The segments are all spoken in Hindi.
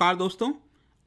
नमस्कार दोस्तों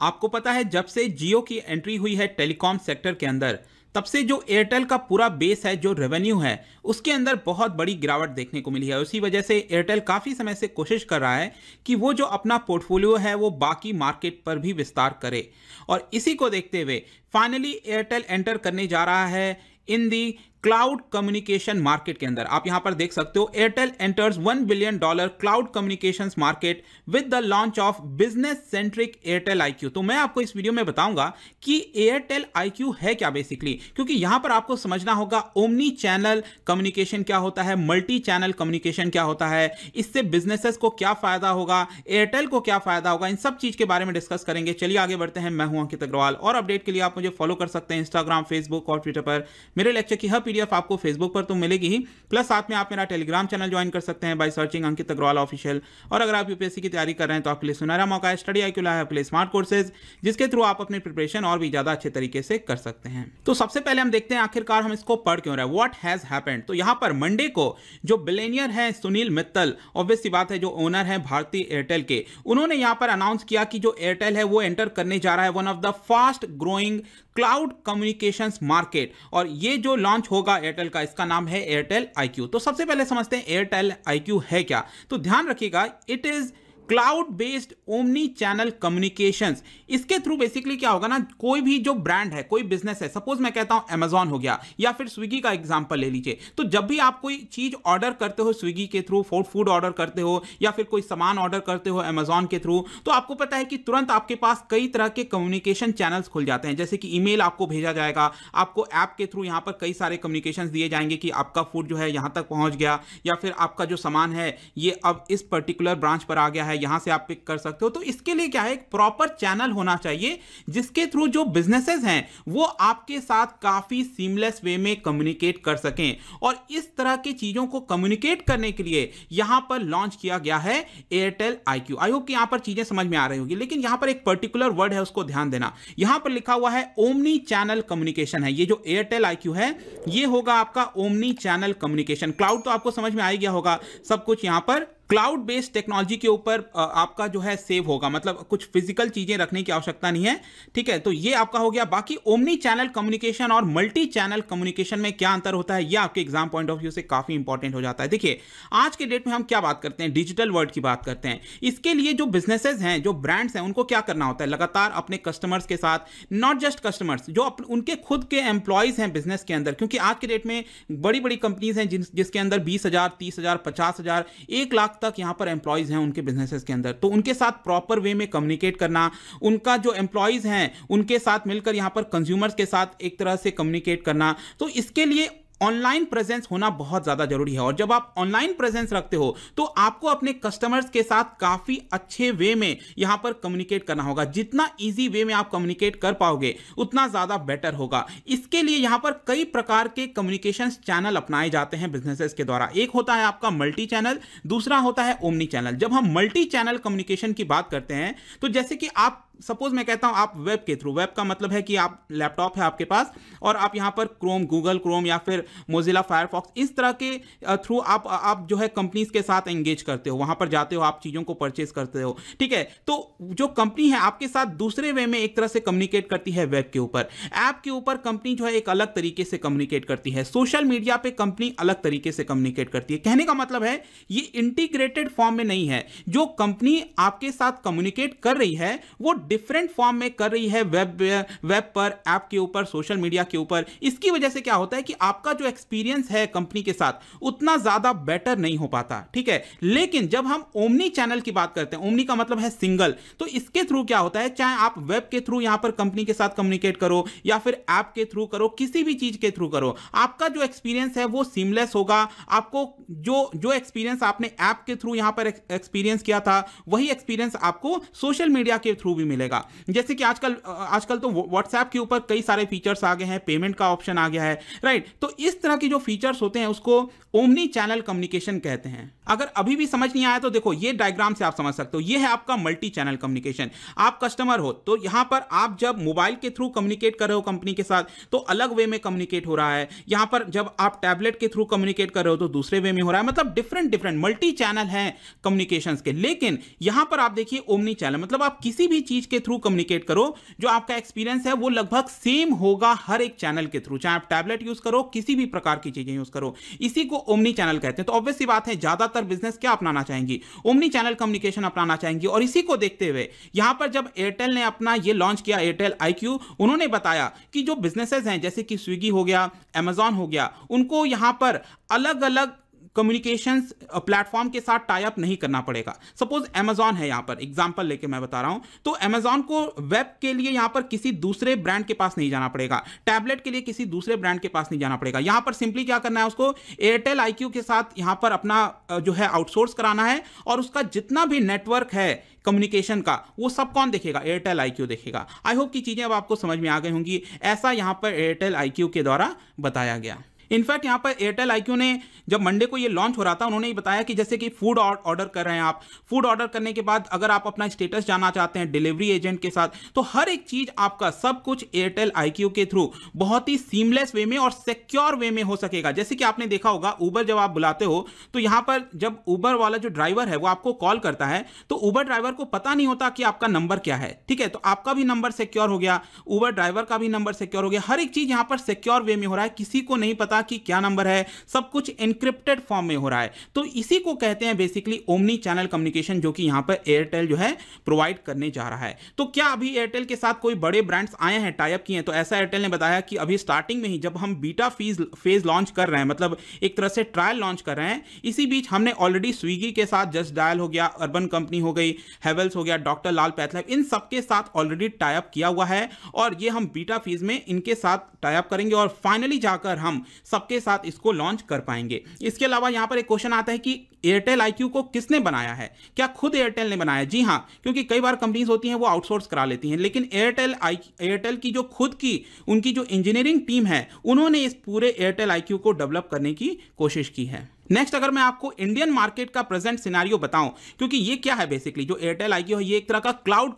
आपको पता है जब से जियो की एंट्री हुई है टेलीकॉम सेक्टर के अंदर तब से जो एयरटेल का पूरा बेस है जो रेवेन्यू है उसके अंदर बहुत बड़ी गिरावट देखने को मिली है उसी वजह से एयरटेल काफ़ी समय से कोशिश कर रहा है कि वो जो अपना पोर्टफोलियो है वो बाकी मार्केट पर भी विस्तार करे और इसी को देखते हुए फाइनली एयरटेल एंटर करने जा रहा है in the cloud communication market के अंदर आप यहां पर देख सकते हो Airtel enters one billion dollar cloud communication market with the launch of business centric Airtel IQ तो मैं आपको इस वीडियो में बताऊंगा कि एयरटेल आईक्यू है क्या बेसिकली क्योंकि यहां पर आपको समझना होगा ओमनी चैनल कम्युनिकेशन क्या होता है मल्टी चैनल कम्युनिकेशन क्या होता है इससे बिजनेसेस को क्या फायदा होगा एयरटेल को क्या फायदा होगा इन सब चीज के बारे में डिस्कस करेंगे चलिए आगे बढ़ते हैं मैं हूं अंकित अग्रवाल और अपडेट के लिए आप मुझे फॉलो कर सकते हैं इंस्टाग्राम फेसबुक और ट्विटर पर मेरे लेक्चर की हर पीडीएफ आपको फेसबुक पर तो मिलेगी ही प्लस साथ में आप मेरा टेलीग्राम चैनल ज्वाइन कर सकते हैं by searching Ankit Agarwal official और अगर आप यूपीएससी की तैयारी कर रहे हैं तो आपके लिए सुनहरा मौका है स्टडी आई है आपके लिए स्मार्ट कोर्सेज जिसके थ्रू आप अपनी प्रिपरेशन और भी ज्यादा अच्छे तरीके से कर सकते हैं तो सबसे पहले हम देखते हैं आखिरकार हम इसको पढ़ क्यों रहे वॉट हैज हैपेंड तो यहाँ पर मंडे को जो बिलेनियर है सुनील मित्तल ऑब्वियस बात है जो ओनर है भारतीय एयरटेल के उन्होंने यहाँ पर अनाउंस किया कि जो एयरटेल है वो एंटर करने जा रहा है one of the fast growing cloud communications market और ये जो लॉन्च होगा एयरटेल का इसका नाम है एयरटेल आई तो सबसे पहले समझते हैं एयरटेल आई है क्या तो ध्यान रखिएगा it is cloud based omni channel communications इसके थ्रू बेसिकली क्या होगा ना कोई भी जो ब्रांड है कोई बिजनेस है सपोज मैं कहता हूं अमेजोन हो गया या फिर स्विगी का एग्जांपल ले लीजिए तो जब भी आप कोई चीज ऑर्डर करते हो स्विगी के थ्रू फूड फूड ऑर्डर करते हो या फिर कोई सामान ऑर्डर करते हो अमेजोन के थ्रू तो आपको पता है कि तुरंत आपके पास कई तरह के कम्युनिकेशन चैनल्स खुल जाते हैं जैसे कि ईमेल आपको भेजा जाएगा आपको ऐप के थ्रू यहाँ पर कई सारे कम्युनिकेशन दिए जाएंगे कि आपका फूड जो है यहां तक पहुंच गया या फिर आपका जो सामान है ये अब इस पर्टिकुलर ब्रांच पर आ गया है यहां से आप पिक कर सकते हो तो इसके लिए क्या है एक प्रॉपर चैनल होना चाहिए जिसके थ्रू जो बिजनेसेस हैं वो आपके साथ काफ़ी सीमलेस वे में कम्युनिकेट कर सकें और इस तरह की चीज़ों को कम्युनिकेट करने के लिए यहां पर लॉन्च किया गया है Airtel I Q I hope कि यहाँ पर चीज़ें समझ में आ रही होगी लेकिन यहां पर एक पर्टिकुलर वर्ड है उसको ध्यान देना यहां पर लिखा हुआ है ओमनी चैनल कम्युनिकेशन है ये जो एयरटेल आई है ये होगा आपका ओमनी चैनल कम्युनिकेशन क्लाउड तो आपको समझ में आ गया होगा सब कुछ यहां पर क्लाउड बेस्ड टेक्नोलॉजी के ऊपर आपका जो है सेव होगा मतलब कुछ फिजिकल चीजें रखने की आवश्यकता नहीं है ठीक है तो ये आपका हो गया बाकी ओमनी चैनल कम्युनिकेशन और मल्टी चैनल कम्युनिकेशन में क्या अंतर होता है ये आपके एग्जाम पॉइंट ऑफ व्यू से काफी इंपॉर्टेंट हो जाता है देखिए आज के डेट में हम क्या बात करते हैं डिजिटल वर्ल्ड की बात करते हैं इसके लिए जो बिजनेसेस हैं जो ब्रांड्स हैं उनको क्या करना होता है लगातार अपने कस्टमर्स के साथ नॉट जस्ट कस्टमर्स जो उनके खुद के एम्प्लॉयज हैं बिजनेस के अंदर क्योंकि आज के डेट में बड़ी बड़ी कंपनीज हैं जिसके अंदर बीस हजार तीस हजार पचास हजार एक लाख तक यहाँ पर एम्प्लॉयज़ हैं उनके बिजनेसेस के अंदर तो उनके साथ प्रॉपर वे में कम्युनिकेट करना उनका जो एम्प्लॉयज़ हैं उनके साथ मिलकर यहाँ पर कंज्यूमर्स के साथ एक तरह से कम्युनिकेट करना तो इसके लिए ऑनलाइन प्रेजेंस होना बहुत ज़्यादा जरूरी है और जब आप ऑनलाइन प्रेजेंस रखते हो तो आपको अपने कस्टमर्स के साथ काफ़ी अच्छे वे में यहाँ पर कम्युनिकेट करना होगा जितना ईजी वे में आप कम्युनिकेट कर पाओगे उतना ज़्यादा बेटर होगा इसके लिए यहाँ पर कई प्रकार के कम्युनिकेशन चैनल अपनाए जाते हैं बिजनेसेस के द्वारा एक होता है आपका मल्टी चैनल दूसरा होता है ओमनी चैनल जब हम मल्टी चैनल कम्युनिकेशन की बात करते हैं तो जैसे कि आप सपोज मैं कहता हूं आप वेब के थ्रू वेब का मतलब है कि आप लैपटॉप है आपके पास और आप यहां पर क्रोम गूगल क्रोम या फिर मोजिला फायरफॉक्स इस तरह के थ्रू आप आप जो है कंपनीज के साथ एंगेज करते हो वहां पर जाते हो आप चीज़ों को परचेज करते हो ठीक है तो जो कंपनी है आपके साथ दूसरे वे में एक तरह से कम्युनिकेट करती है वेब के ऊपर ऐप के ऊपर कंपनी जो है एक अलग तरीके से कम्युनिकेट करती है सोशल मीडिया पर कंपनी अलग तरीके से कम्युनिकेट करती है कहने का मतलब है ये इंटीग्रेटेड फॉर्म में नहीं है जो कंपनी आपके साथ कम्युनिकेट कर रही है वो डिफरेंट फॉर्म में कर रही है वेब वेब पर ऐप के ऊपर सोशल मीडिया के ऊपर इसकी वजह से क्या होता है कि आपका जो एक्सपीरियंस है कंपनी के साथ उतना ज़्यादा बेटर नहीं हो पाता ठीक है लेकिन जब हम ओमनी चैनल की बात करते हैं ओमनी का मतलब है सिंगल तो इसके थ्रू क्या होता है चाहे आप वेब के थ्रू यहां पर कंपनी के साथ कम्युनिकेट करो या फिर ऐप के थ्रू करो किसी भी चीज के थ्रू करो आपका जो एक्सपीरियंस है वो सीमलेस होगा आपको जो जो एक्सपीरियंस आपने ऐप के थ्रू यहां पर एक्सपीरियंस किया था वही एक्सपीरियंस आपको सोशल मीडिया के थ्रू भी मिलेगा मिलेगा जैसे कि आजकल आजकल तो व्हाट्सएप के ऊपर कई सारे फीचर्स आ गए हैं पेमेंट का ऑप्शन आ गया है राइट तो इस तरह की जो फीचर्स होते हैं उसको ओमनी चैनल कम्युनिकेशन कहते हैं अगर अभी भी समझ नहीं आया तो देखो ये डायग्राम से आप समझ सकते हो ये है आपका मल्टी चैनल कम्युनिकेशन आप कस्टमर हो तो यहां पर आप जब मोबाइल के थ्रू कम्युनिकेट कर रहे हो कंपनी के साथ तो अलग वे में कम्युनिकेट हो रहा है यहां पर जब आप टैबलेट के थ्रू कम्युनिकेट कर रहे हो तो दूसरे वे में हो रहा है मतलब डिफरेंट डिफरेंट मल्टी चैनल है कम्युनिकेशन के लेकिन यहां पर आप देखिए ओमनी चैनल मतलब आप किसी भी चीज के थ्रू कम्युनिकेट करो जो आपका एक्सपीरियंस है वो लगभग सेम होगा हर एक चैनल के थ्रू चाहे आप टैबलेट यूज करो किसी भी प्रकार की चीजें यूज करो इसी को ओमनी चैनल कहते हैं तो ऑब्वियस ऑब्वियसली बात है ज्यादातर बिजनेस क्या अपनाना चाहेंगी ओमनी चैनल कम्युनिकेशन अपनाना चाहेंगी और इसी को देखते हुए यहां पर जब एयरटेल ने अपना ये लॉन्च किया एयरटेल आई उन्होंने बताया कि जो बिजनेसेस हैं जैसे कि स्विगी हो गया एमेजॉन हो गया उनको यहां पर अलग अलग कम्युनिकेशन प्लेटफॉर्म uh, के साथ टाइप नहीं करना पड़ेगा सपोज अमेजॉन है यहाँ पर एग्जाम्पल लेके मैं बता रहा हूँ तो अमेजॉन को वेब के लिए यहाँ पर किसी दूसरे ब्रांड के पास नहीं जाना पड़ेगा टैबलेट के लिए किसी दूसरे ब्रांड के पास नहीं जाना पड़ेगा यहाँ पर सिंपली क्या करना है उसको एयरटेल आई के साथ यहाँ पर अपना uh, जो है आउटसोर्स कराना है और उसका जितना भी नेटवर्क है कम्युनिकेशन का वो सब कौन देखेगा एयरटेल आई देखेगा आई होप की चीज़ें अब आपको समझ में आ गई होंगी ऐसा यहाँ पर एयरटेल आई के द्वारा बताया गया इनफैक्ट यहाँ पर एयरटेल आई ने जब मंडे को ये लॉन्च हो रहा था उन्होंने ये बताया कि जैसे कि फूड ऑर्डर कर रहे हैं आप फूड ऑर्डर करने के बाद अगर आप अपना स्टेटस जानना चाहते हैं डिलीवरी एजेंट के साथ तो हर एक चीज आपका सब कुछ एयरटेल आई के थ्रू बहुत ही सीमलेस वे में और सिक्योर वे में हो सकेगा जैसे कि आपने देखा होगा ऊबर जब आप बुलाते हो तो यहाँ पर जब ऊबर वाला जो ड्राइवर है वो आपको कॉल करता है तो ऊबर ड्राइवर को पता नहीं होता कि आपका नंबर क्या है ठीक है तो आपका भी नंबर सिक्योर हो गया ऊबर ड्राइवर का भी नंबर सिक्योर हो गया हर एक चीज यहाँ पर सिक्योर वे में हो रहा है किसी को नहीं पता क्या की क्या नंबर है सब कुछ इनक्रिप्टेड फॉर्म में हो रहा है तो इसी को कहते हैं बेसिकली ओमनी चैनल कम्युनिकेशन जो कि यहां पर एयरटेल जो है प्रोवाइड करने जा रहा है तो क्या अभी एयरटेल के साथ कोई बड़े ब्रांड्स आए हैं टाइप किए हैं तो ऐसा एयरटेल ने बताया कि अभी स्टार्टिंग में ही जब हम बीटा फीस फेज लॉन्च कर रहे हैं मतलब एक तरह से ट्रायल लॉन्च कर रहे हैं इसी बीच हमने ऑलरेडी स्विगी के साथ जस्ट डायल हो गया अर्बन कंपनी हो गई हैवेल्स हो गया डॉक्टर लाल पैथलैब इन सबके साथ ऑलरेडी टाइप किया हुआ है और ये हम बीटा फीस में इनके साथ टाइप करेंगे और फाइनली जाकर हम सबके साथ इसको लॉन्च कर पाएंगे इसके अलावा यहाँ पर एक क्वेश्चन आता है कि एयरटेल आई को किसने बनाया है क्या खुद एयरटेल ने बनाया जी हाँ क्योंकि कई बार कंपनीज होती हैं वो आउटसोर्स करा लेती हैं लेकिन एयरटेल आई एयरटेल की जो खुद की उनकी जो इंजीनियरिंग टीम है उन्होंने इस पूरे एयरटेल आई को डेवलप करने की कोशिश की है नेक्स्ट अगर मैं आपको इंडियन मार्केट का प्रेजेंट सिनारियो बताऊं क्योंकि ये क्या है बेसिकली जो एयरटेल आईक्यू है ये एक तरह का क्लाउड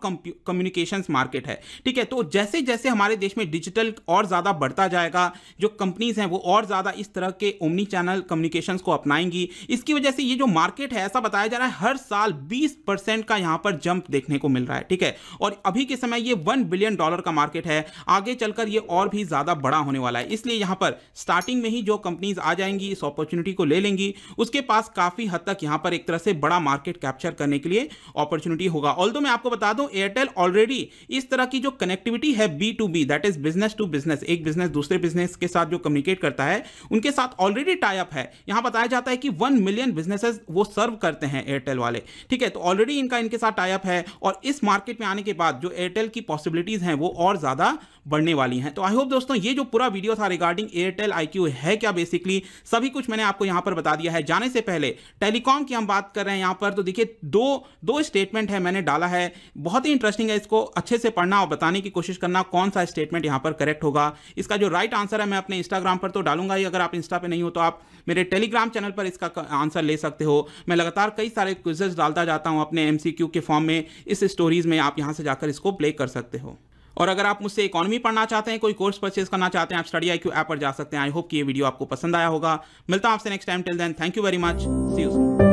कम्युनिकेशन मार्केट है ठीक है तो जैसे जैसे हमारे देश में डिजिटल और ज़्यादा बढ़ता जाएगा जो कंपनीज हैं वो और ज़्यादा इस तरह के ओमनी चैनल कम्युनिकेशन को अपनाएंगी इसकी वजह से ये जो मार्केट है ऐसा बताया जा रहा है हर साल बीस का यहाँ पर जंप देखने को मिल रहा है ठीक है और अभी के समय ये वन बिलियन डॉलर का मार्केट है आगे चलकर ये और भी ज़्यादा बड़ा होने वाला है इसलिए यहाँ पर स्टार्टिंग में ही जो कंपनीज आ जाएंगी इस अपॉर्चुनिटी को ले लेंगी होगी उसके पास काफ़ी हद तक यहां पर एक तरह से बड़ा मार्केट कैप्चर करने के लिए अपॉर्चुनिटी होगा ऑल मैं आपको बता दूं एयरटेल ऑलरेडी इस तरह की जो कनेक्टिविटी है B to B that is business to business एक बिजनेस दूसरे बिजनेस के साथ जो कम्युनिकेट करता है उनके साथ ऑलरेडी टाइप है यहां बताया जाता है कि वन मिलियन बिजनेसेस वो सर्व करते हैं एयरटेल वाले ठीक है तो ऑलरेडी इनका इनके साथ टाइप है और इस मार्केट में आने के बाद जो एयरटेल की पॉसिबिलिटीज हैं वो और ज्यादा बढ़ने वाली हैं तो आई होप दोस्तों ये जो पूरा वीडियो था रिगार्डिंग एयरटेल आईक्यू है क्या बेसिकली सभी कुछ मैंने आपको यहां पर बता दिया है जाने से पहले टेलीकॉम की हम बात कर रहे हैं यहाँ पर तो देखिए दो दो स्टेटमेंट है मैंने डाला है बहुत ही इंटरेस्टिंग है इसको अच्छे से पढ़ना और बताने की कोशिश करना कौन सा स्टेटमेंट यहाँ पर करेक्ट होगा इसका जो राइट आंसर है मैं अपने इंस्टाग्राम पर तो डालूंगा ही अगर आप इंस्टा पर नहीं हो तो आप मेरे टेलीग्राम चैनल पर इसका आंसर ले सकते हो मैं लगातार कई सारे क्विजेस डालता जाता हूँ अपने एम के फॉर्म में इस स्टोरीज में आप यहाँ से जाकर इसको प्ले कर सकते हो और अगर आप मुझसे इकोनॉमी पढ़ना चाहते हैं कोई कोर्स परचेज करना चाहते हैं आप स्टडी आई क्यू ऐप पर जा सकते हैं आई होप कि ये वीडियो आपको पसंद आया होगा मिलता हूं आपसे next time till then thank you very much see you